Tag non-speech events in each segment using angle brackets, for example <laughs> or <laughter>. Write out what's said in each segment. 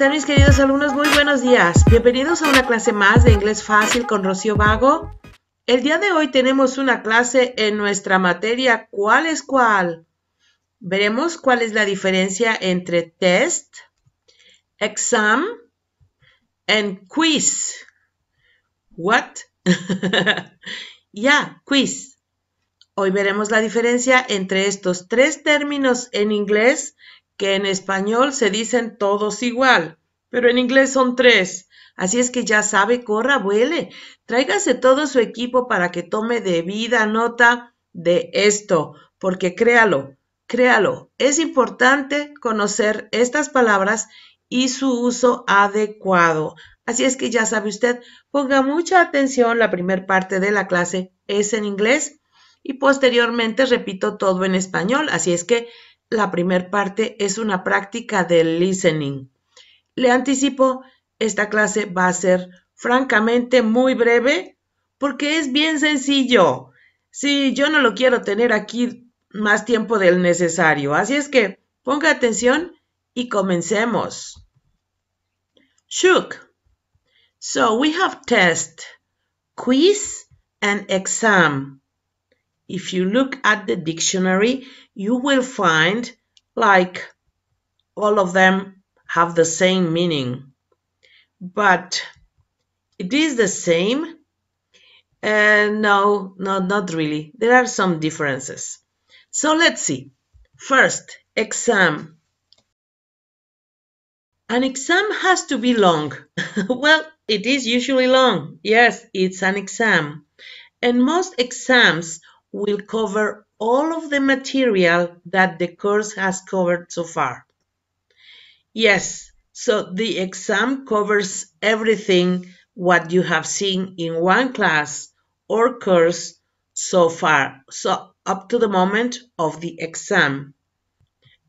están mis queridos alumnos? Muy buenos días. Bienvenidos a una clase más de inglés fácil con Rocío Vago. El día de hoy tenemos una clase en nuestra materia ¿Cuál es cuál? Veremos cuál es la diferencia entre test, exam and quiz. What? <laughs> ya, quiz. Hoy veremos la diferencia entre estos tres términos en inglés que en español se dicen todos igual, pero en inglés son tres. Así es que ya sabe, corra, vuele. Tráigase todo su equipo para que tome debida nota de esto, porque créalo, créalo, es importante conocer estas palabras y su uso adecuado. Así es que ya sabe usted, ponga mucha atención, la primera parte de la clase es en inglés y posteriormente repito todo en español, así es que la primera parte es una práctica de listening. Le anticipo, esta clase va a ser francamente muy breve porque es bien sencillo. Sí, yo no lo quiero tener aquí más tiempo del necesario. Así es que ponga atención y comencemos. Shook. So we have test, quiz and exam. If you look at the dictionary, you will find like all of them have the same meaning. But it is the same. Uh, no, no, not really. There are some differences. So let's see. First, exam. An exam has to be long. <laughs> well, it is usually long. Yes, it's an exam. And most exams will cover all of the material that the course has covered so far. Yes, so the exam covers everything what you have seen in one class or course so far, so up to the moment of the exam.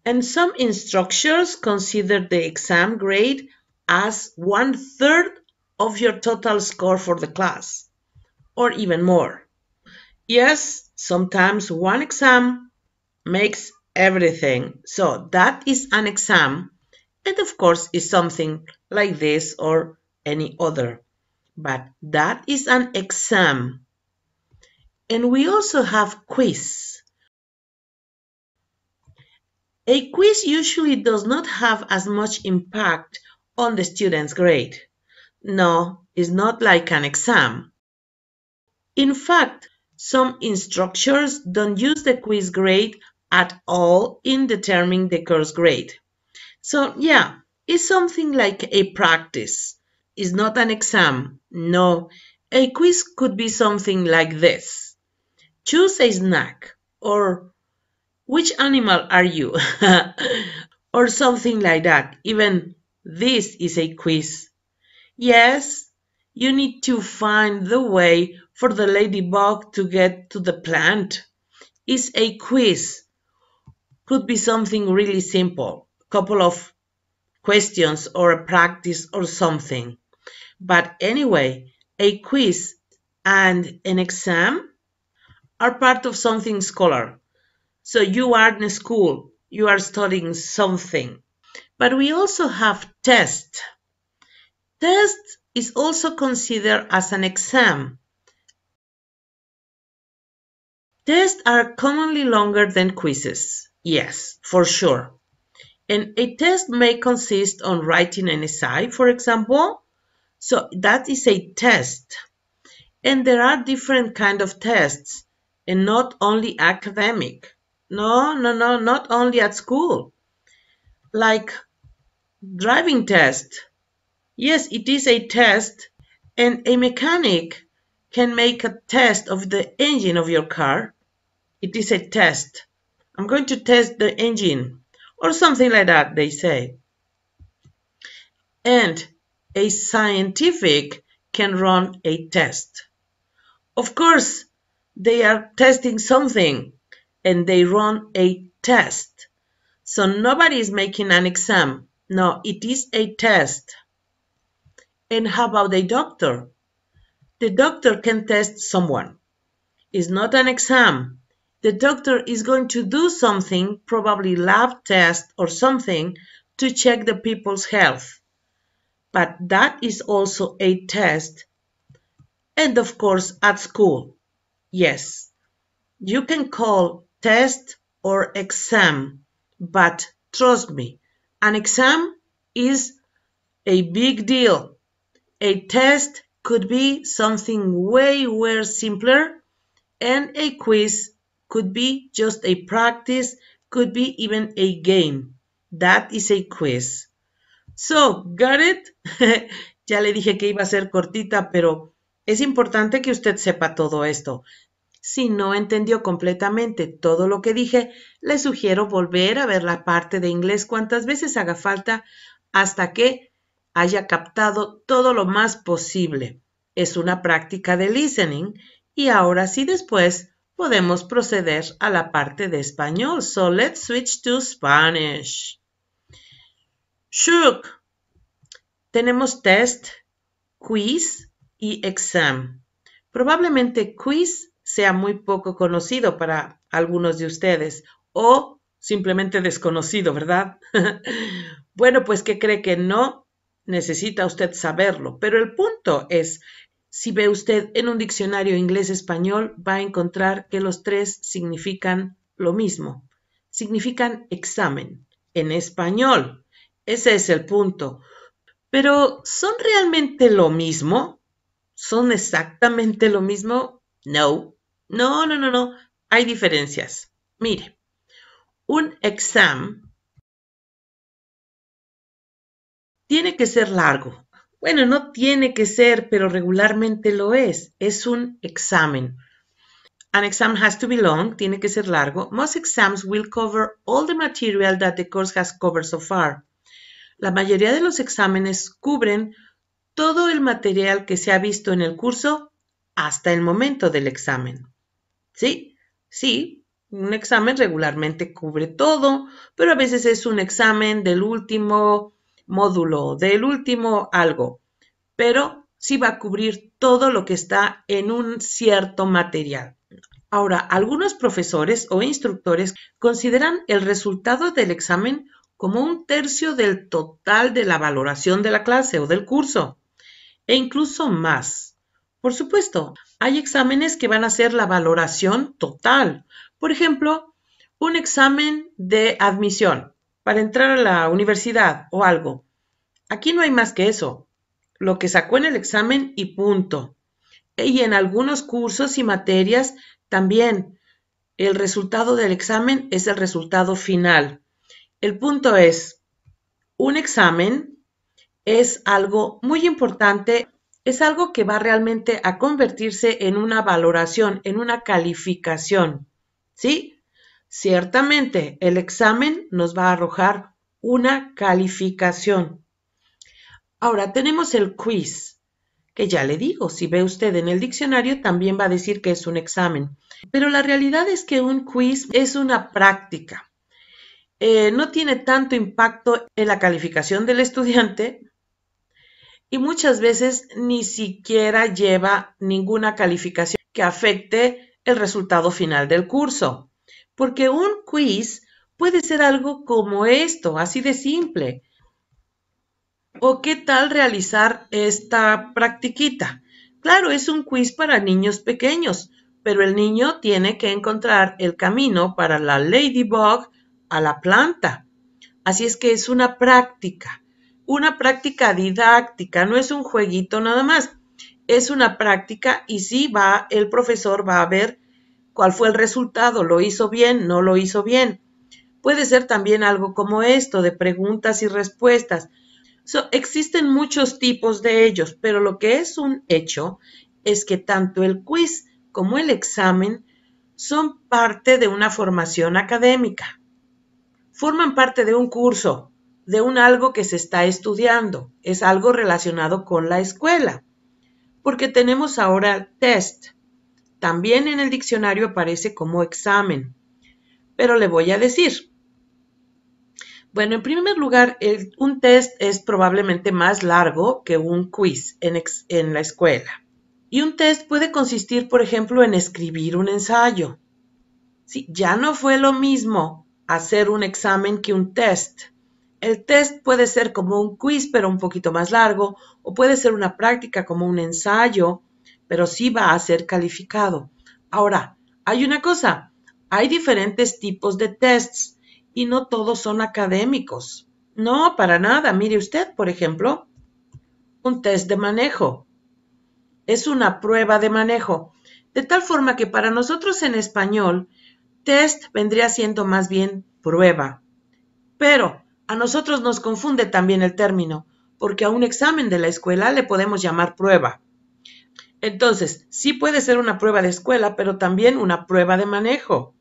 And some instructors consider the exam grade as one third of your total score for the class, or even more. Yes, sometimes one exam makes everything. So that is an exam and of course is something like this or any other. But that is an exam. And we also have quiz. A quiz usually does not have as much impact on the student's grade. No, it's not like an exam. In fact, some instructors don't use the quiz grade at all in determining the course grade. So yeah, it's something like a practice. It's not an exam. No, a quiz could be something like this. Choose a snack or which animal are you? <laughs> or something like that. Even this is a quiz. Yes, you need to find the way for the ladybug to get to the plant is a quiz. Could be something really simple, a couple of questions or a practice or something. But anyway, a quiz and an exam are part of something scholar. So you are in school, you are studying something. But we also have test. Test is also considered as an exam Tests are commonly longer than quizzes, yes, for sure. And a test may consist on writing an essay, for example. So that is a test. And there are different kind of tests and not only academic. No, no, no, not only at school. Like driving test. Yes, it is a test and a mechanic can make a test of the engine of your car it is a test. I'm going to test the engine or something like that, they say. And a scientific can run a test. Of course, they are testing something and they run a test. So nobody is making an exam. No, it is a test. And how about a doctor? The doctor can test someone. It's not an exam the doctor is going to do something, probably lab test or something, to check the people's health. But that is also a test. And of course, at school. Yes, you can call test or exam, but trust me, an exam is a big deal. A test could be something way, way simpler, and a quiz could be just a practice, could be even a game. That is a quiz. So, got it? <laughs> ya le dije que iba a ser cortita, pero es importante que usted sepa todo esto. Si no entendió completamente todo lo que dije, le sugiero volver a ver la parte de inglés cuantas veces haga falta hasta que haya captado todo lo más posible. Es una práctica de listening y ahora sí después podemos proceder a la parte de español. So let's switch to Spanish. Shook. Tenemos test, quiz y exam. Probablemente quiz sea muy poco conocido para algunos de ustedes o simplemente desconocido, ¿verdad? <laughs> bueno, pues que cree que no necesita usted saberlo, pero el punto es si ve usted en un diccionario inglés-español, va a encontrar que los tres significan lo mismo. Significan examen en español. Ese es el punto. Pero ¿son realmente lo mismo? ¿Son exactamente lo mismo? No. No, no, no, no. Hay diferencias. Mire, un examen tiene que ser largo, bueno, no tiene que ser, pero regularmente lo es. Es un examen. An exam has to be long, tiene que ser largo. Most exams will cover all the material that the course has covered so far. La mayoría de los exámenes cubren todo el material que se ha visto en el curso hasta el momento del examen. ¿Sí? Sí, un examen regularmente cubre todo, pero a veces es un examen del último módulo, del último algo, pero sí va a cubrir todo lo que está en un cierto material. Ahora, algunos profesores o instructores consideran el resultado del examen como un tercio del total de la valoración de la clase o del curso, e incluso más. Por supuesto, hay exámenes que van a ser la valoración total. Por ejemplo, un examen de admisión para entrar a la universidad o algo. Aquí no hay más que eso. Lo que sacó en el examen y punto. Y en algunos cursos y materias también. El resultado del examen es el resultado final. El punto es, un examen es algo muy importante, es algo que va realmente a convertirse en una valoración, en una calificación. ¿Sí? Ciertamente, el examen nos va a arrojar una calificación. Ahora tenemos el quiz, que ya le digo, si ve usted en el diccionario también va a decir que es un examen. Pero la realidad es que un quiz es una práctica. Eh, no tiene tanto impacto en la calificación del estudiante y muchas veces ni siquiera lleva ninguna calificación que afecte el resultado final del curso porque un quiz puede ser algo como esto, así de simple. ¿O qué tal realizar esta practiquita? Claro, es un quiz para niños pequeños, pero el niño tiene que encontrar el camino para la ladybug a la planta. Así es que es una práctica, una práctica didáctica, no es un jueguito nada más. Es una práctica y sí va, el profesor va a ver ¿Cuál fue el resultado? ¿Lo hizo bien? ¿No lo hizo bien? Puede ser también algo como esto, de preguntas y respuestas. existen muchos tipos de ellos, pero lo que es un hecho es que tanto el quiz como el examen son parte de una formación académica. Forman parte de un curso, de un algo que se está estudiando. Es algo relacionado con la escuela. Porque tenemos ahora test, también en el diccionario aparece como examen. Pero le voy a decir. Bueno, en primer lugar, un test es probablemente más largo que un quiz en, la escuela. Y un test puede consistir, por ejemplo, en escribir un ensayo. ya no fue lo mismo hacer un examen que un test. El test puede ser como un quiz, pero un poquito más largo, o puede ser una práctica como un ensayo, pero sí va a ser calificado. Ahora, hay una cosa, hay diferentes tipos de tests y no todos son académicos. No, para nada. Mire usted, por ejemplo, un test de manejo. Es una prueba de manejo. De tal forma que para nosotros en español, test vendría siendo más bien prueba. Pero a nosotros nos confunde también el término, porque a un examen de la escuela le podemos llamar prueba. Entonces, sí puede ser una prueba de escuela, pero también una prueba de manejo.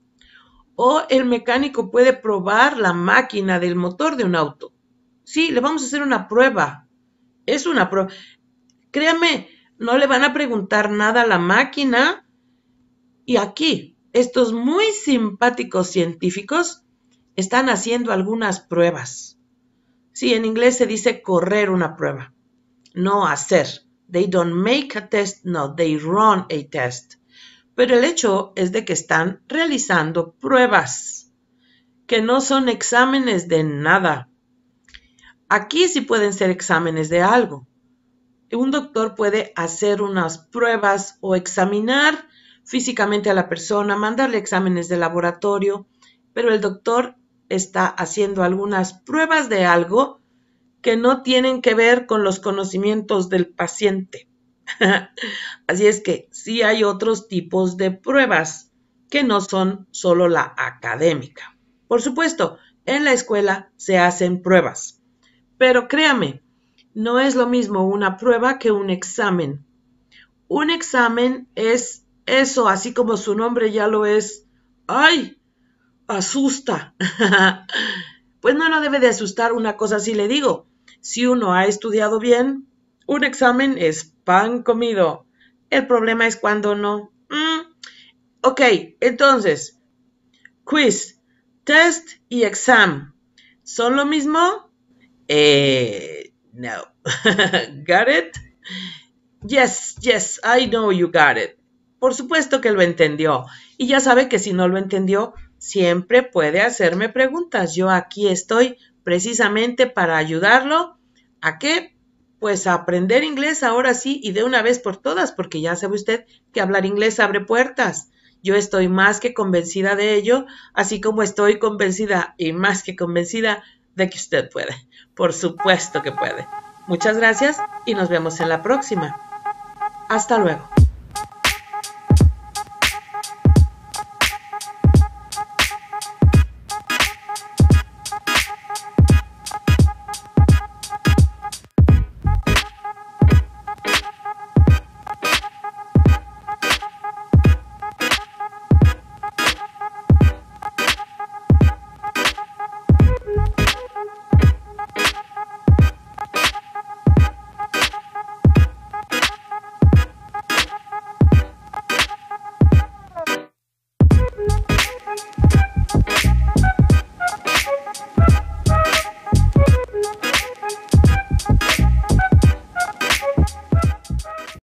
O el mecánico puede probar la máquina del motor de un auto. Sí, le vamos a hacer una prueba. Es una prueba. Créame, no le van a preguntar nada a la máquina. Y aquí, estos muy simpáticos científicos están haciendo algunas pruebas. Sí, en inglés se dice correr una prueba, no hacer. They don't make a test, no, they run a test. Pero el hecho es de que están realizando pruebas, que no son exámenes de nada. Aquí sí pueden ser exámenes de algo. Un doctor puede hacer unas pruebas o examinar físicamente a la persona, mandarle exámenes de laboratorio, pero el doctor está haciendo algunas pruebas de algo que no tienen que ver con los conocimientos del paciente. <laughs> Así es que sí hay otros tipos de pruebas que no son solo la académica. Por supuesto, en la escuela se hacen pruebas, pero créame, no es lo mismo una prueba que un examen. Un examen es eso, así como su nombre ya lo es. ¡Ay! Asusta. <laughs> pues no, no debe de asustar una cosa si le digo. Si uno ha estudiado bien, un examen es pan comido. El problema es cuando no. Mm. Ok, entonces, quiz, test y exam. ¿Son lo mismo? Eh, no. <laughs> ¿Got it? Yes, yes, I know you got it. Por supuesto que lo entendió. Y ya sabe que si no lo entendió, siempre puede hacerme preguntas. Yo aquí estoy precisamente para ayudarlo a qué? pues a aprender inglés ahora sí y de una vez por todas, porque ya sabe usted que hablar inglés abre puertas. Yo estoy más que convencida de ello, así como estoy convencida y más que convencida de que usted puede. Por supuesto que puede. Muchas gracias y nos vemos en la próxima. Hasta luego.